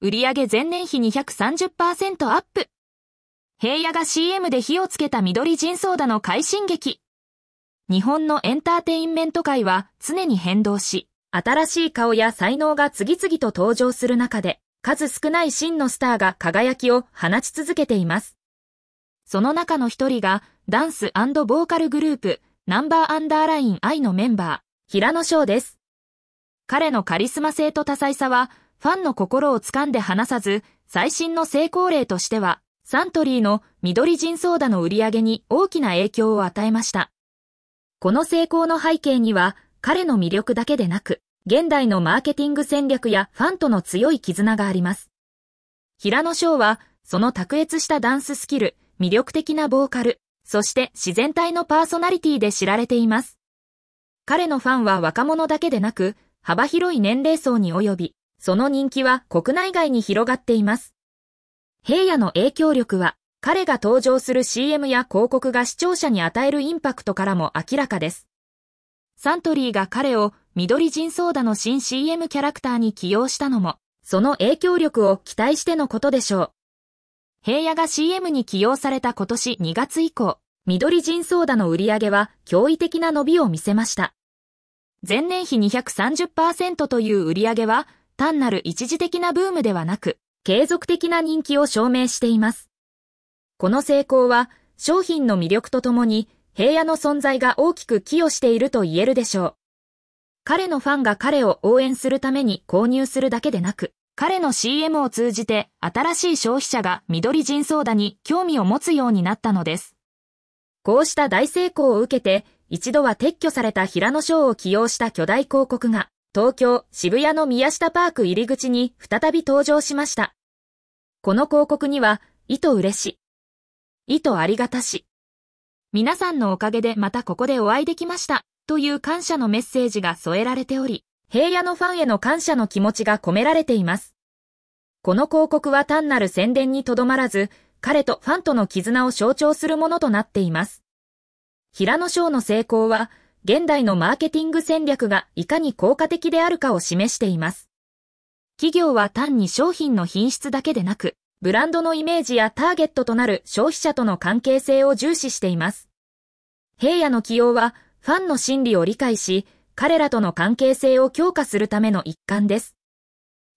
売上前年比230%アップ。平野が CM で火をつけた緑人ソーダの快進撃。日本のエンターテインメント界は常に変動し、新しい顔や才能が次々と登場する中で、数少ない真のスターが輝きを放ち続けています。その中の一人が、ダンスボーカルグループ、ナンバーアンダーライン I のメンバー、平野翔です。彼のカリスマ性と多彩さは、ファンの心を掴んで離さず、最新の成功例としては、サントリーの緑人ソーダの売り上げに大きな影響を与えました。この成功の背景には、彼の魅力だけでなく、現代のマーケティング戦略やファンとの強い絆があります。平野翔は、その卓越したダンススキル、魅力的なボーカル、そして自然体のパーソナリティで知られています。彼のファンは若者だけでなく、幅広い年齢層に及び、その人気は国内外に広がっています。平野の影響力は、彼が登場する CM や広告が視聴者に与えるインパクトからも明らかです。サントリーが彼を緑人ソーダの新 CM キャラクターに起用したのも、その影響力を期待してのことでしょう。平野が CM に起用された今年2月以降、緑人ソーダの売り上げは驚異的な伸びを見せました。前年比230%という売り上げは単なる一時的なブームではなく、継続的な人気を証明しています。この成功は、商品の魅力とともに、平野の存在が大きく寄与していると言えるでしょう。彼のファンが彼を応援するために購入するだけでなく、彼の CM を通じて新しい消費者が緑人ソーダに興味を持つようになったのです。こうした大成功を受けて、一度は撤去された平野賞を起用した巨大広告が、東京、渋谷の宮下パーク入り口に再び登場しました。この広告には、意図嬉し。意図ありがたし。皆さんのおかげでまたここでお会いできました、という感謝のメッセージが添えられており、平野のファンへの感謝の気持ちが込められています。この広告は単なる宣伝にとどまらず、彼とファンとの絆を象徴するものとなっています。平野翔の成功は、現代のマーケティング戦略がいかに効果的であるかを示しています。企業は単に商品の品質だけでなく、ブランドのイメージやターゲットとなる消費者との関係性を重視しています。平野の起用は、ファンの心理を理解し、彼らとの関係性を強化するための一環です。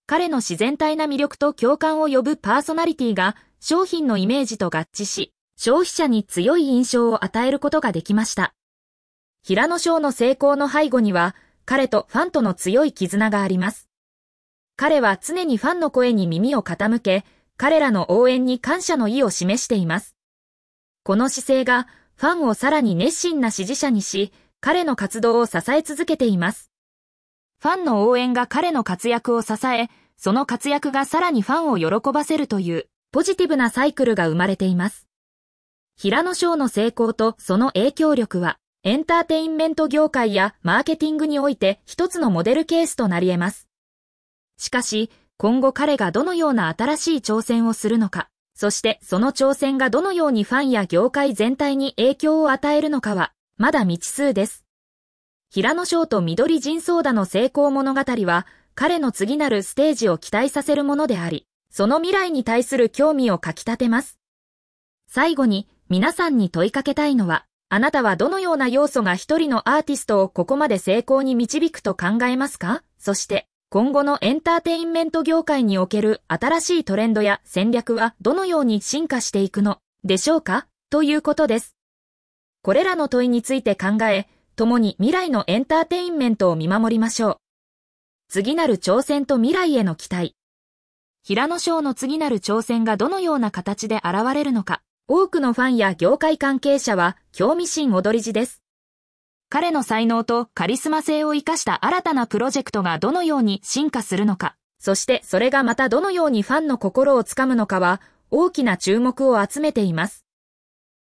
彼の自然体な魅力と共感を呼ぶパーソナリティが、商品のイメージと合致し、消費者に強い印象を与えることができました。平野翔の成功の背後には、彼とファンとの強い絆があります。彼は常にファンの声に耳を傾け、彼らの応援に感謝の意を示しています。この姿勢が、ファンをさらに熱心な支持者にし、彼の活動を支え続けています。ファンの応援が彼の活躍を支え、その活躍がさらにファンを喜ばせるという、ポジティブなサイクルが生まれています。平野翔の成功とその影響力は、エンターテインメント業界やマーケティングにおいて一つのモデルケースとなり得ます。しかし、今後彼がどのような新しい挑戦をするのか、そしてその挑戦がどのようにファンや業界全体に影響を与えるのかは、まだ未知数です。平野翔と緑人ソーダの成功物語は、彼の次なるステージを期待させるものであり、その未来に対する興味をかき立てます。最後に、皆さんに問いかけたいのは、あなたはどのような要素が一人のアーティストをここまで成功に導くと考えますかそして、今後のエンターテインメント業界における新しいトレンドや戦略はどのように進化していくのでしょうかということです。これらの問いについて考え、共に未来のエンターテインメントを見守りましょう。次なる挑戦と未来への期待。平野翔の次なる挑戦がどのような形で現れるのか。多くのファンや業界関係者は興味深踊り地です。彼の才能とカリスマ性を活かした新たなプロジェクトがどのように進化するのか、そしてそれがまたどのようにファンの心をつかむのかは大きな注目を集めています。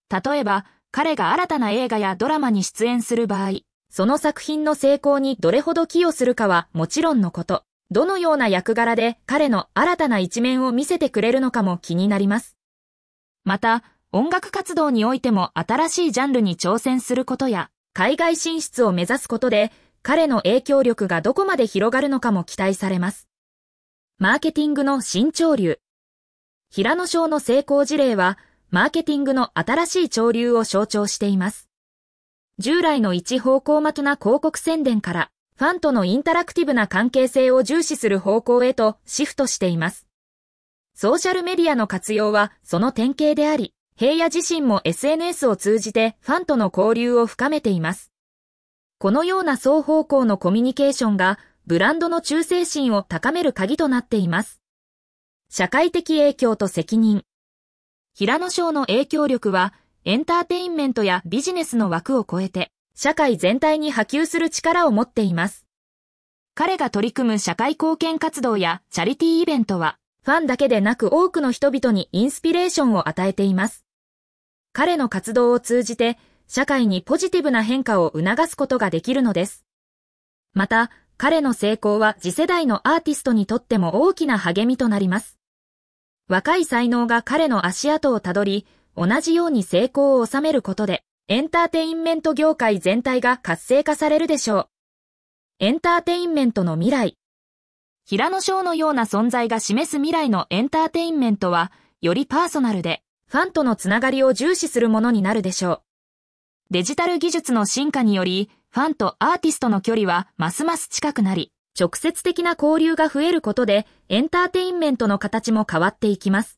例えば、彼が新たな映画やドラマに出演する場合、その作品の成功にどれほど寄与するかはもちろんのこと、どのような役柄で彼の新たな一面を見せてくれるのかも気になります。また、音楽活動においても新しいジャンルに挑戦することや、海外進出を目指すことで、彼の影響力がどこまで広がるのかも期待されます。マーケティングの新潮流。平野賞の成功事例は、マーケティングの新しい潮流を象徴しています。従来の一方向巻きな広告宣伝から、ファンとのインタラクティブな関係性を重視する方向へとシフトしています。ソーシャルメディアの活用はその典型であり、平野自身も SNS を通じてファンとの交流を深めています。このような双方向のコミュニケーションがブランドの忠誠心を高める鍵となっています。社会的影響と責任。平野賞の影響力はエンターテインメントやビジネスの枠を超えて社会全体に波及する力を持っています。彼が取り組む社会貢献活動やチャリティーイベントは、ファンだけでなく多くの人々にインスピレーションを与えています。彼の活動を通じて、社会にポジティブな変化を促すことができるのです。また、彼の成功は次世代のアーティストにとっても大きな励みとなります。若い才能が彼の足跡をたどり、同じように成功を収めることで、エンターテインメント業界全体が活性化されるでしょう。エンターテインメントの未来。平野翔のような存在が示す未来のエンターテインメントは、よりパーソナルで、ファンとのつながりを重視するものになるでしょう。デジタル技術の進化により、ファンとアーティストの距離はますます近くなり、直接的な交流が増えることで、エンターテインメントの形も変わっていきます。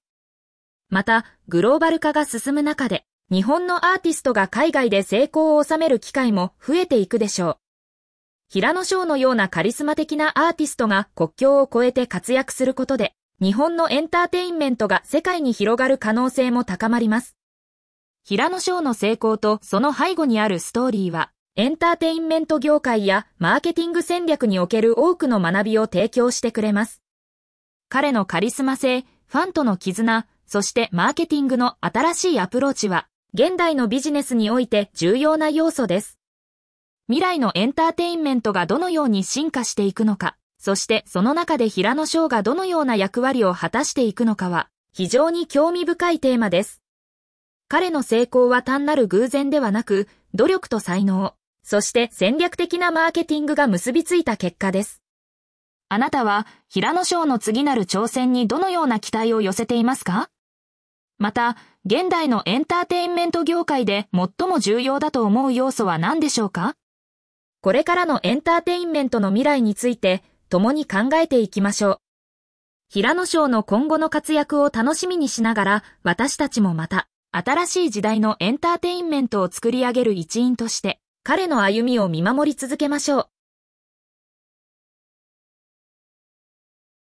また、グローバル化が進む中で、日本のアーティストが海外で成功を収める機会も増えていくでしょう。平野翔のようなカリスマ的なアーティストが国境を越えて活躍することで、日本のエンターテインメントが世界に広がる可能性も高まります。平野翔の成功とその背後にあるストーリーは、エンターテインメント業界やマーケティング戦略における多くの学びを提供してくれます。彼のカリスマ性、ファンとの絆、そしてマーケティングの新しいアプローチは、現代のビジネスにおいて重要な要素です。未来のエンターテインメントがどのように進化していくのか。そしてその中で平野翔がどのような役割を果たしていくのかは、非常に興味深いテーマです。彼の成功は単なる偶然ではなく、努力と才能、そして戦略的なマーケティングが結びついた結果です。あなたは平野翔の次なる挑戦にどのような期待を寄せていますかまた、現代のエンターテインメント業界で最も重要だと思う要素は何でしょうかこれからのエンターテインメントの未来について共に考えていきましょう。平野賞の今後の活躍を楽しみにしながら、私たちもまた、新しい時代のエンターテインメントを作り上げる一員として、彼の歩みを見守り続けましょう。